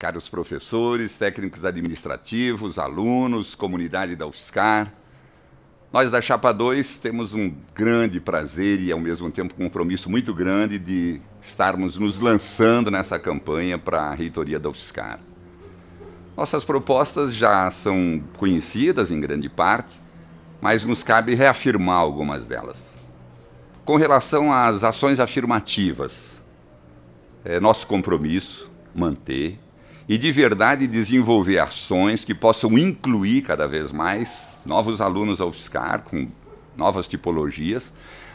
Caros professores, técnicos administrativos, alunos, comunidade da UFSCar, nós da Chapa 2 temos um grande prazer e, ao mesmo tempo, um compromisso muito grande de estarmos nos lançando nessa campanha para a reitoria da UFSCar. Nossas propostas já são conhecidas em grande parte, mas nos cabe reafirmar algumas delas. Com relação às ações afirmativas, é nosso compromisso manter e de verdade desenvolver ações que possam incluir cada vez mais novos alunos ao fiscar com novas tipologias,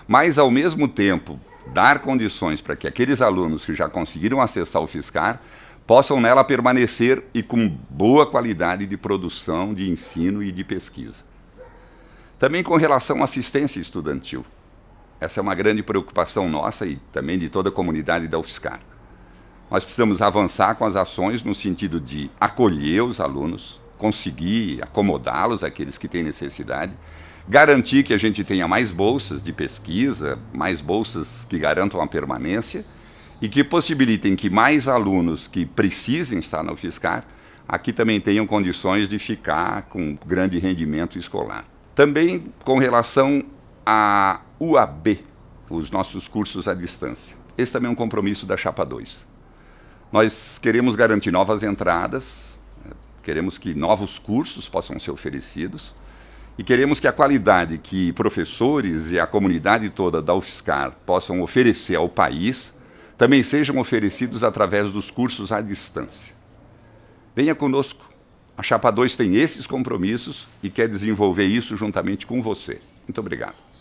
mas ao mesmo tempo dar condições para que aqueles alunos que já conseguiram acessar o fiscar possam nela permanecer e com boa qualidade de produção, de ensino e de pesquisa. Também com relação à assistência estudantil. Essa é uma grande preocupação nossa e também de toda a comunidade da UFSCar. Nós precisamos avançar com as ações no sentido de acolher os alunos, conseguir acomodá-los, aqueles que têm necessidade, garantir que a gente tenha mais bolsas de pesquisa, mais bolsas que garantam a permanência e que possibilitem que mais alunos que precisem estar no Fiscar aqui também tenham condições de ficar com grande rendimento escolar. Também com relação à UAB, os nossos cursos à distância. Esse também é um compromisso da Chapa 2. Nós queremos garantir novas entradas, queremos que novos cursos possam ser oferecidos e queremos que a qualidade que professores e a comunidade toda da UFSCar possam oferecer ao país também sejam oferecidos através dos cursos à distância. Venha conosco. A Chapa 2 tem esses compromissos e quer desenvolver isso juntamente com você. Muito obrigado.